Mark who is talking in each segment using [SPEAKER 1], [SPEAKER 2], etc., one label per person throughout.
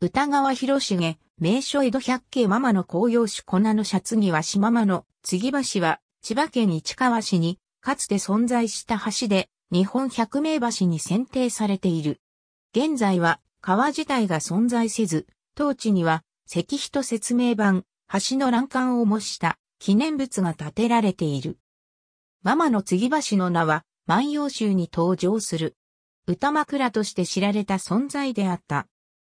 [SPEAKER 1] 歌川広重、名所江戸百景ママの紅葉種粉のシャツには島間の継ぎ橋は千葉県市川市にかつて存在した橋で日本百名橋に選定されている。現在は川自体が存在せず、当地には石碑と説明板、橋の欄干を模した記念物が建てられている。ママの継ぎ橋の名は万葉集に登場する。歌枕として知られた存在であった。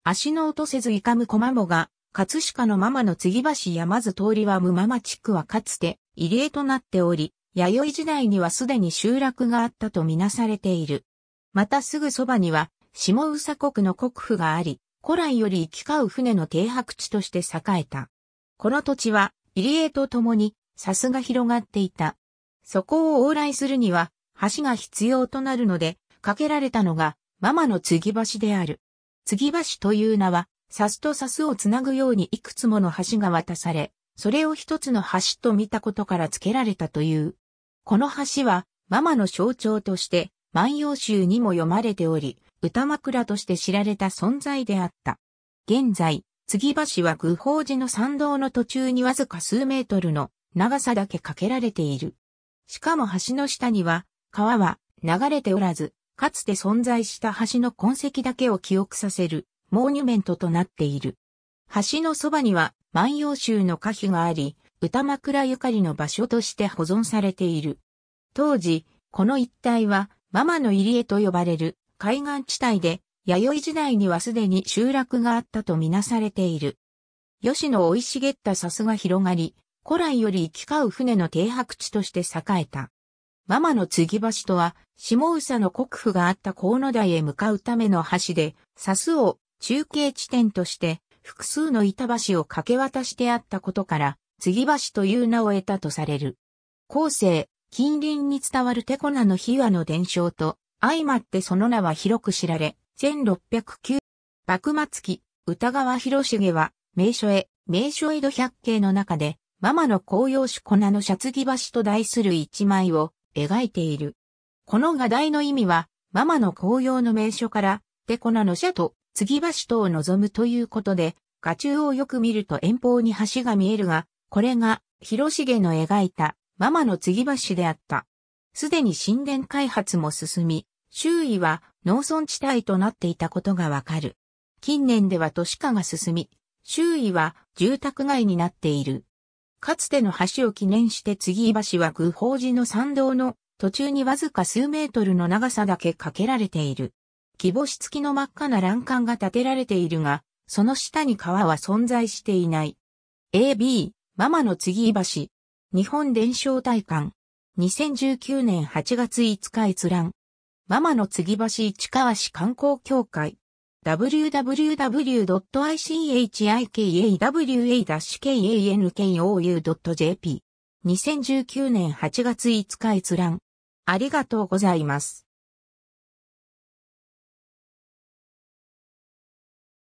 [SPEAKER 1] 足の音せずいかむ小マが、葛飾のママの継ぎ橋山津通りは無ママ地区はかつて入江となっており、弥生時代にはすでに集落があったとみなされている。またすぐそばには、下宇佐国の国府があり、古来より行き交う船の停泊地として栄えた。この土地は、入江と共に、さすが広がっていた。そこを往来するには、橋が必要となるので、架けられたのが、ママの継ぎ橋である。継ぎ橋という名は、サスとサスをつなぐようにいくつもの橋が渡され、それを一つの橋と見たことから付けられたという。この橋は、ママの象徴として、万葉集にも読まれており、歌枕として知られた存在であった。現在、継ぎ橋は具法寺の参道の途中にわずか数メートルの長さだけかけられている。しかも橋の下には、川は流れておらず、かつて存在した橋の痕跡だけを記憶させる、モーニュメントとなっている。橋のそばには、万葉集の歌碑があり、歌枕ゆかりの場所として保存されている。当時、この一帯は、ママの入江と呼ばれる海岸地帯で、弥生時代にはすでに集落があったとみなされている。吉野生い茂った砂州が広がり、古来より行き交う船の停泊地として栄えた。ママの継ぎ橋とは、下総の国府があった河野台へ向かうための橋で、サスを中継地点として、複数の板橋を架け渡してあったことから、継ぎ橋という名を得たとされる。後世、近隣に伝わるテコナの秘話の伝承と、相まってその名は広く知られ、1609、幕末期、歌川広重は、名所へ、名所江戸百景の中で、ママの紅葉種粉のシャツギ橋と題する一枚を、描いている。この画題の意味は、ママの紅葉の名所から、デコナの社と、継ぎ橋とを望むということで、画中をよく見ると遠方に橋が見えるが、これが、広重の描いた、ママの継ぎ橋であった。すでに神殿開発も進み、周囲は農村地帯となっていたことがわかる。近年では都市化が進み、周囲は住宅街になっている。かつての橋を記念して次橋は空法寺の参道の途中にわずか数メートルの長さだけ架けられている。木星付きの真っ赤な欄干が建てられているが、その下に川は存在していない。AB、ママの次橋。日本伝承大館。2019年8月5日閲覧。ママの次橋市川市観光協会。www.ichikawa-kanou.jp。2019年8月5日閲覧。ありがとうございます。